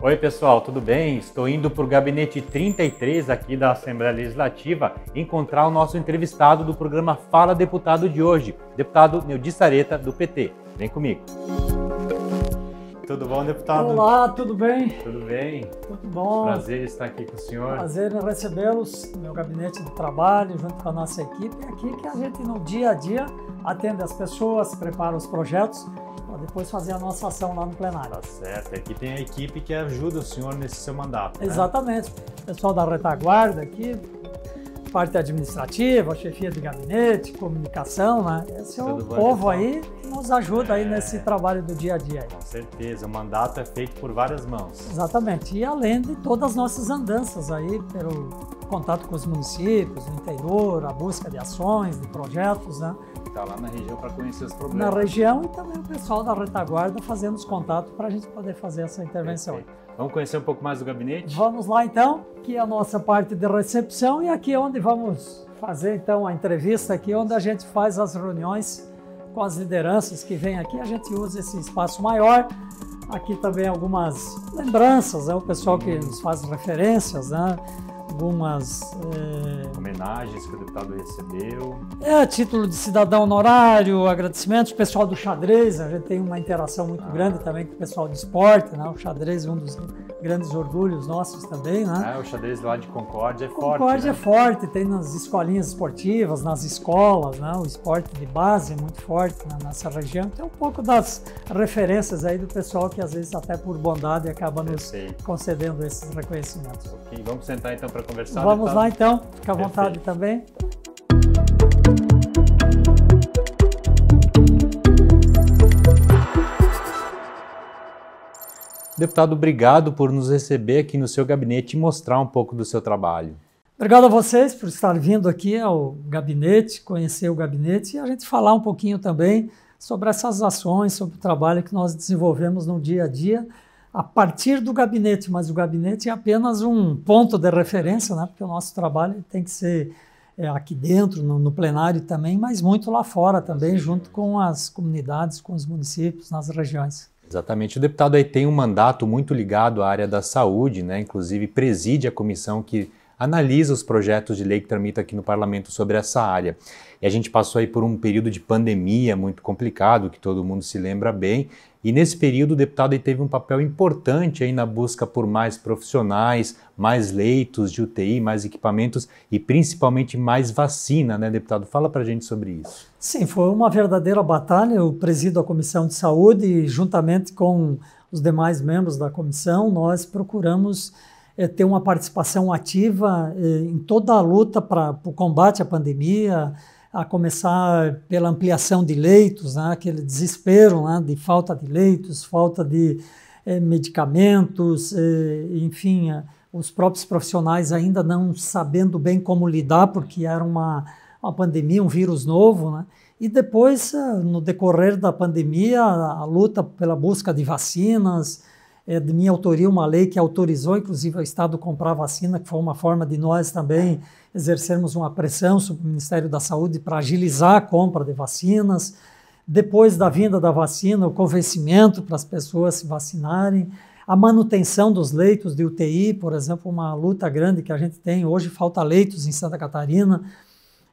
Oi, pessoal, tudo bem? Estou indo para o gabinete 33 aqui da Assembleia Legislativa encontrar o nosso entrevistado do programa Fala Deputado de hoje, deputado Neudi Sareta, do PT. Vem comigo. Tudo bom, deputado? Olá, tudo bem? Tudo bem. Tudo bom. Prazer estar aqui com o senhor. Prazer em recebê-los no meu gabinete de trabalho, junto com a nossa equipe. É aqui que a gente, no dia a dia, atende as pessoas, prepara os projetos para depois fazer a nossa ação lá no plenário. Tá certo. Aqui tem a equipe que ajuda o senhor nesse seu mandato. Né? Exatamente. Pessoal da retaguarda aqui, parte administrativa, chefia de gabinete, comunicação, né? Esse é o povo aí que nos ajuda aí é... nesse trabalho do dia a dia. Aí. Com certeza, o mandato é feito por várias mãos. Exatamente, e além de todas as nossas andanças aí pelo contato com os municípios, no interior, a busca de ações, de projetos, né? está lá na região para conhecer os problemas. Na região e também o pessoal da retaguarda fazendo os contatos para a gente poder fazer essa intervenção. Perfeito. Vamos conhecer um pouco mais do gabinete? Vamos lá então, que é a nossa parte de recepção e aqui é onde vamos fazer então a entrevista aqui, é onde a gente faz as reuniões com as lideranças que vêm aqui, a gente usa esse espaço maior. Aqui também algumas lembranças, né? o pessoal que nos faz referências, né? algumas. É... Homenagens que o deputado recebeu. É, título de cidadão honorário, agradecimentos. O pessoal do xadrez, a gente tem uma interação muito ah. grande também com o pessoal do esporte, né? O xadrez é um dos grandes orgulhos nossos também, né? É, o xadrez lá de Concórdia é Concórdia forte. Concórdia né? é forte, tem nas escolinhas esportivas, nas escolas, né? O esporte de base é muito forte na né, nossa região. Então, um pouco das referências aí do pessoal que às vezes até por bondade acaba nos Perfeito. concedendo esses reconhecimentos. Ok, vamos sentar então para para conversar. Vamos lá então, fica à Perfeito. vontade também. Deputado, obrigado por nos receber aqui no seu gabinete e mostrar um pouco do seu trabalho. Obrigado a vocês por estar vindo aqui ao gabinete, conhecer o gabinete e a gente falar um pouquinho também sobre essas ações, sobre o trabalho que nós desenvolvemos no dia a dia a partir do gabinete, mas o gabinete é apenas um ponto de referência, né? porque o nosso trabalho tem que ser é, aqui dentro, no, no, plenário também, mas muito lá fora também, Sim. junto com as comunidades, com os municípios, nas regiões. Exatamente. O deputado aí tem um mandato muito ligado à área da saúde, né? inclusive preside a comissão que analisa os projetos de lei que tramita aqui no parlamento sobre essa área. E a gente passou aí por um período de pandemia muito complicado, que todo mundo se lembra bem, e nesse período o deputado teve um papel importante aí na busca por mais profissionais, mais leitos de UTI, mais equipamentos e principalmente mais vacina, né, deputado? Fala pra gente sobre isso. Sim, foi uma verdadeira batalha. Eu presido a Comissão de Saúde e juntamente com os demais membros da comissão, nós procuramos é, ter uma participação ativa é, em toda a luta para o combate à pandemia, a começar pela ampliação de leitos, né, aquele desespero né, de falta de leitos, falta de é, medicamentos, é, enfim, é, os próprios profissionais ainda não sabendo bem como lidar, porque era uma, uma pandemia, um vírus novo, né? E depois, é, no decorrer da pandemia, a luta pela busca de vacinas, é, de minha autoria uma lei que autorizou, inclusive, o Estado comprar vacina, que foi uma forma de nós também exercermos uma pressão sobre o Ministério da Saúde para agilizar a compra de vacinas. Depois da vinda da vacina, o convencimento para as pessoas se vacinarem, a manutenção dos leitos de UTI, por exemplo, uma luta grande que a gente tem. Hoje falta leitos em Santa Catarina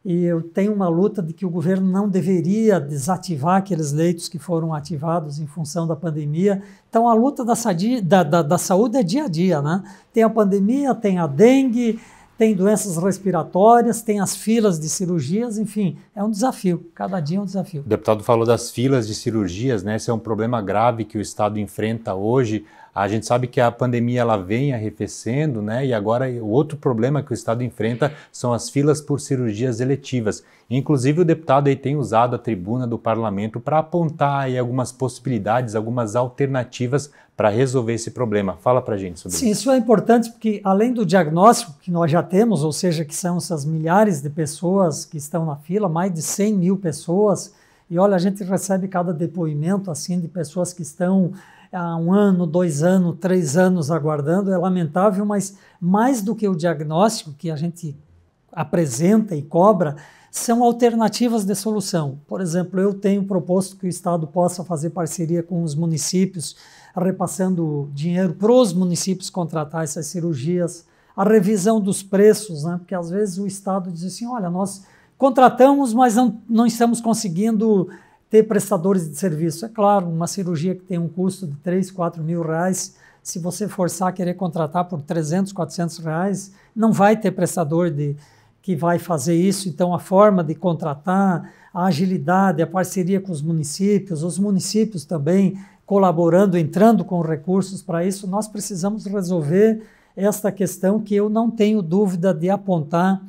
e eu tenho uma luta de que o governo não deveria desativar aqueles leitos que foram ativados em função da pandemia. Então, a luta da, da, da, da saúde é dia a dia, né? Tem a pandemia, tem a dengue, tem doenças respiratórias, tem as filas de cirurgias, enfim, é um desafio, cada dia é um desafio. O deputado falou das filas de cirurgias, né? Esse é um problema grave que o Estado enfrenta hoje. A gente sabe que a pandemia ela vem arrefecendo, né? E agora o outro problema que o Estado enfrenta são as filas por cirurgias eletivas. Inclusive o deputado aí tem usado a tribuna do parlamento para apontar aí algumas possibilidades, algumas alternativas para resolver esse problema. Fala para gente sobre Sim, isso. Sim, isso é importante porque além do diagnóstico que nós já temos, ou seja, que são essas milhares de pessoas que estão na fila, mais de 100 mil pessoas, e olha, a gente recebe cada depoimento assim de pessoas que estão há um ano, dois anos, três anos aguardando. É lamentável, mas mais do que o diagnóstico que a gente apresenta e cobra, são alternativas de solução. Por exemplo, eu tenho proposto que o Estado possa fazer parceria com os municípios, repassando dinheiro para os municípios contratar essas cirurgias, a revisão dos preços, né? porque às vezes o Estado diz assim: olha, nós Contratamos, mas não, não estamos conseguindo ter prestadores de serviço. É claro, uma cirurgia que tem um custo de 3, 4 mil reais, se você forçar a querer contratar por 300, 400 reais, não vai ter prestador de, que vai fazer isso. Então, a forma de contratar, a agilidade, a parceria com os municípios, os municípios também colaborando, entrando com recursos para isso, nós precisamos resolver esta questão que eu não tenho dúvida de apontar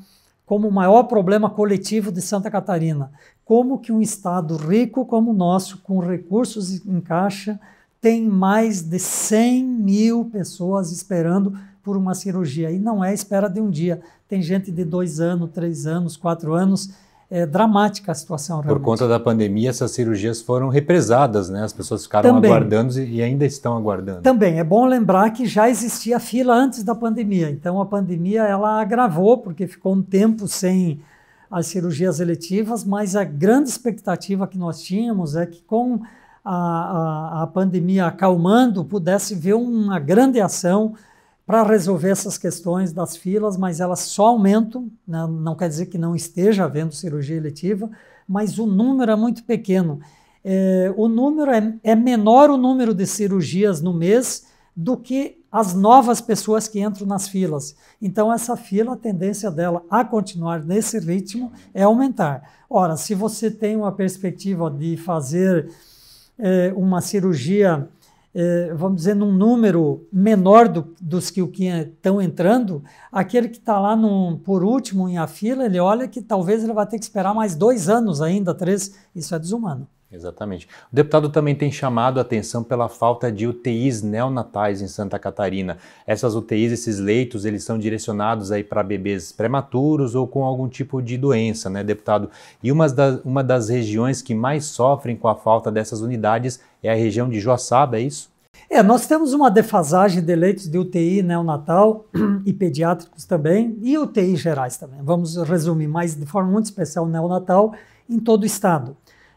como o maior problema coletivo de Santa Catarina. Como que um estado rico como o nosso, com recursos em caixa, tem mais de 100 mil pessoas esperando por uma cirurgia. E não é espera de um dia. Tem gente de dois anos, três anos, quatro anos é dramática a situação realmente. Por conta da pandemia, essas cirurgias foram represadas, né? As pessoas ficaram Também. aguardando e ainda estão aguardando. Também é bom lembrar que já existia fila antes da pandemia. Então a pandemia ela agravou porque ficou um tempo sem as cirurgias eletivas, mas a grande expectativa que nós tínhamos é que com a, a, a pandemia acalmando pudesse ver uma grande ação para resolver essas questões das filas, mas elas só aumentam, né? não quer dizer que não esteja havendo cirurgia eletiva, mas o número é muito pequeno. É, o número é, é menor o número de cirurgias no mês do que as novas pessoas que entram nas filas. Então, essa fila, a tendência dela a continuar nesse ritmo é aumentar. Ora, se você tem uma perspectiva de fazer é, uma cirurgia eh, vamos dizer, num número menor do, dos que o que estão entrando, aquele que está lá num, por último em a fila, ele olha que talvez ele vai ter que esperar mais dois anos ainda, três, isso é desumano. Exatamente. O deputado também tem chamado a atenção pela falta de UTIs neonatais em Santa Catarina. Essas UTIs, esses leitos, eles são direcionados aí para bebês prematuros ou com algum tipo de doença, né, deputado? E uma das, uma das regiões que mais sofrem com a falta dessas unidades é a região de Joaçaba, é isso? É, nós temos uma defasagem de leitos de UTI neonatal e pediátricos também, e UTI gerais também. Vamos resumir mais de forma muito especial neonatal em todo o estado.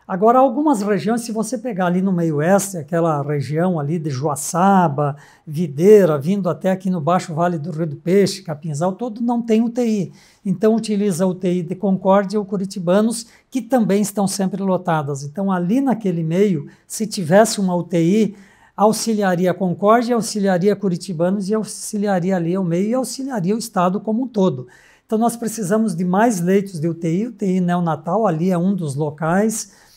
Agora, algumas regiões, se você pegar ali no meio oeste, aquela região ali de Joaçaba, Videira, vindo até aqui no Baixo Vale do Rio do Peixe, Capinzal, todo não tem UTI. Então, utiliza a UTI de Concórdia ou Curitibanos, que também estão sempre lotadas. Então, ali naquele meio, se tivesse uma UTI, auxiliaria a Concórdia, auxiliaria Curitibanos e auxiliaria ali o meio e auxiliaria o Estado como um todo. Então, nós precisamos de mais leitos de UTI, UTI neonatal, ali é um dos locais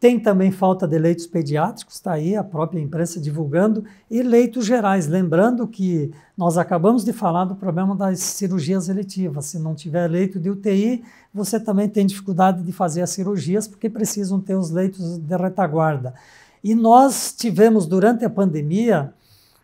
tem também falta de leitos pediátricos, está aí a própria imprensa divulgando, e leitos gerais. Lembrando que nós acabamos de falar do problema das cirurgias eletivas. Se não tiver leito de UTI, você também tem dificuldade de fazer as cirurgias, porque precisam ter os leitos de retaguarda. E nós tivemos, durante a pandemia,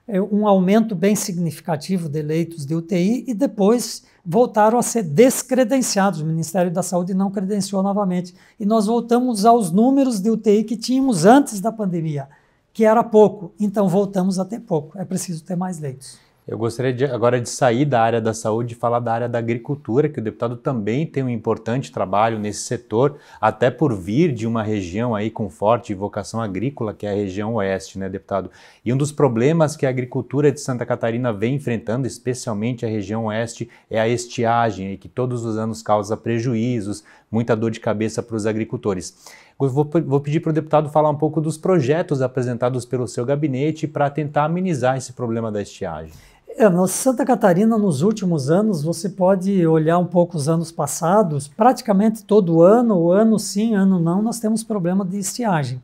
é, um aumento bem significativo de leitos de UTI e depois voltaram a ser descredenciados. O Ministério da Saúde não credenciou novamente. E nós voltamos aos números de UTI que tínhamos antes da pandemia, que era pouco. Então voltamos a ter pouco. É preciso ter mais leitos. Eu gostaria de, agora de sair da área da saúde e falar da área da agricultura, que o deputado também tem um importante trabalho nesse setor, até por vir de uma região aí com forte vocação agrícola, que é a região oeste, né, deputado? E um dos problemas que a agricultura de Santa Catarina vem enfrentando, especialmente a região oeste, é a estiagem, que todos os anos causa prejuízos, muita dor de cabeça para os agricultores. vou, vou pedir para o deputado falar um pouco dos projetos apresentados pelo seu gabinete para tentar amenizar esse problema da estiagem. Ana, Santa Catarina, nos últimos anos, você pode olhar um pouco os anos passados, praticamente todo ano, ano sim, ano não, nós temos problema de estiagem.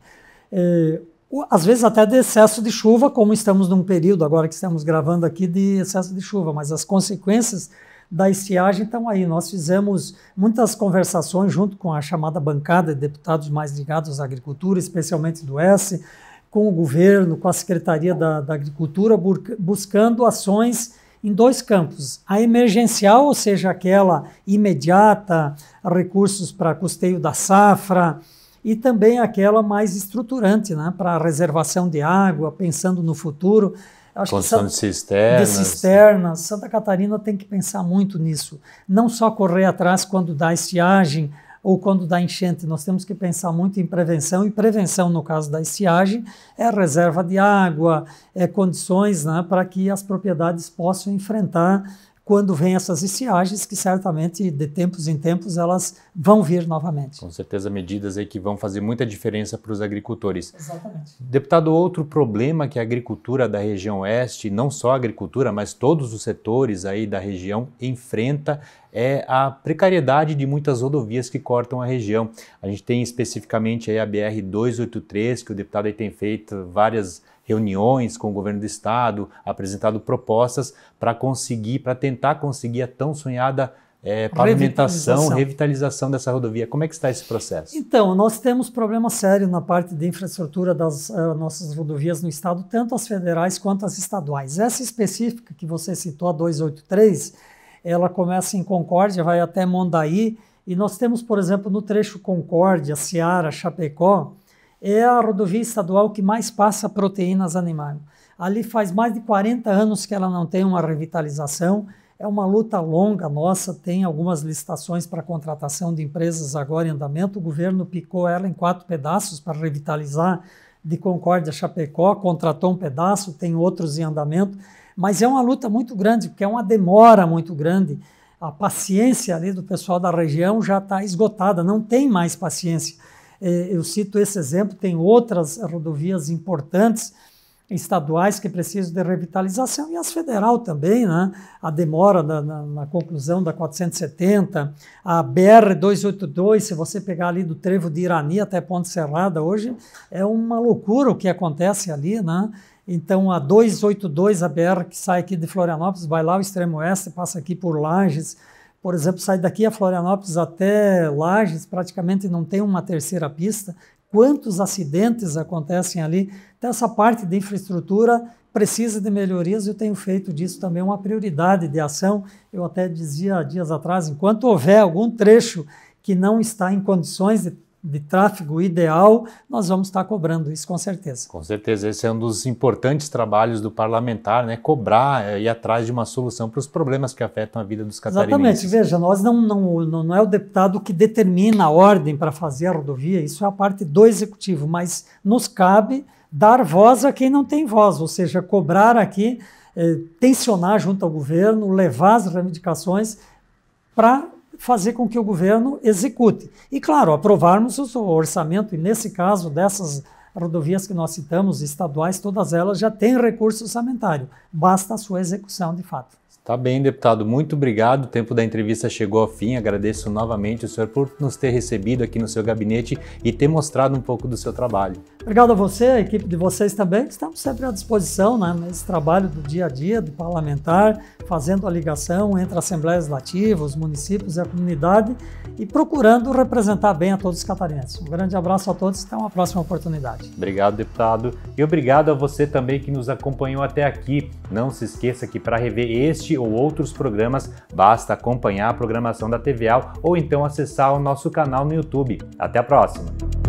É, às vezes até de excesso de chuva, como estamos num período agora que estamos gravando aqui de excesso de chuva, mas as consequências da estiagem estão aí. Nós fizemos muitas conversações junto com a chamada bancada de deputados mais ligados à agricultura, especialmente do S, com o governo, com a Secretaria da, da Agricultura, buscando ações em dois campos: a emergencial, ou seja, aquela imediata, recursos para custeio da safra, e também aquela mais estruturante, né, para reservação de água, pensando no futuro. Acho Construção de cisternas. De cisternas. Santa Catarina tem que pensar muito nisso. Não só correr atrás quando dá estiagem, ou quando dá enchente, nós temos que pensar muito em prevenção, e prevenção, no caso da estiagem, é reserva de água, é condições né, para que as propriedades possam enfrentar quando vêm essas estiagens, que certamente de tempos em tempos elas vão vir novamente. Com certeza, medidas aí que vão fazer muita diferença para os agricultores. Exatamente. Deputado, outro problema que a agricultura da região oeste, não só a agricultura, mas todos os setores aí da região enfrenta é a precariedade de muitas rodovias que cortam a região. A gente tem especificamente aí a BR 283, que o deputado aí tem feito várias reuniões com o governo do estado, apresentado propostas para conseguir, para tentar conseguir a tão sonhada é, pavimentação, revitalização. revitalização. dessa rodovia. Como é que está esse processo? Então, nós temos problema sério na parte de infraestrutura das uh, nossas rodovias no estado, tanto as federais quanto as estaduais. Essa específica que você citou, a 283, ela começa em Concórdia, vai até Mondaí, e nós temos, por exemplo, no trecho Concórdia, Seara, Chapecó, é a rodovia estadual que mais passa proteínas animais. Ali faz mais de 40 anos que ela não tem uma revitalização. É uma luta longa nossa, tem algumas licitações para contratação de empresas agora em andamento. O governo picou ela em quatro pedaços para revitalizar de Concórdia Chapecó, contratou um pedaço, tem outros em andamento, mas é uma luta muito grande, porque é uma demora muito grande. A paciência ali do pessoal da região já está esgotada, não tem mais paciência. É, eu cito esse exemplo, tem outras rodovias importantes estaduais que precisam de revitalização e as federal também, né? A demora na, na, na conclusão da 470, a BR 282, se você pegar ali do trevo de Irani até Ponte Serrada hoje, é uma loucura o que acontece ali, né? Então a 282, a BR que sai aqui de Florianópolis, vai lá o extremo oeste, passa aqui por Lages, por exemplo, sai daqui a Florianópolis até Lages, praticamente não tem uma terceira pista. Quantos acidentes acontecem ali? Então, essa parte de infraestrutura precisa de melhorias e eu tenho feito disso também uma prioridade de ação. Eu até dizia dias atrás: enquanto houver algum trecho que não está em condições de de tráfego ideal, nós vamos estar cobrando isso com certeza. Com certeza, esse é um dos importantes trabalhos do parlamentar, né? Cobrar e eh, ir atrás de uma solução para os problemas que afetam a vida dos catarinenses. Exatamente, veja, nós não, não, não é o deputado que determina a ordem para fazer a rodovia, isso é a parte do executivo, mas nos cabe dar voz a quem não tem voz, ou seja, cobrar aqui, eh, tensionar junto ao governo, levar as reivindicações para fazer com que o governo execute. E, claro, aprovarmos o orçamento, e nesse caso dessas rodovias que nós citamos, estaduais, todas elas já têm recurso orçamentário, basta a sua execução de fato. Tá bem, deputado, muito obrigado. O tempo da entrevista chegou ao fim. Agradeço novamente o senhor por nos ter recebido aqui no seu gabinete e ter mostrado um pouco do seu trabalho. Obrigado a você, a equipe de vocês também. Estamos sempre à disposição né, nesse trabalho do dia a dia do parlamentar, fazendo a ligação entre a Assembleia Legislativa, os municípios e a comunidade e procurando representar bem a todos os catarinenses. Um grande abraço a todos e até uma próxima oportunidade. Obrigado, deputado. E obrigado a você também que nos acompanhou até aqui. Não se esqueça que para rever este ou outros programas, basta acompanhar a programação da TVA ou então acessar o nosso canal no YouTube. Até a próxima!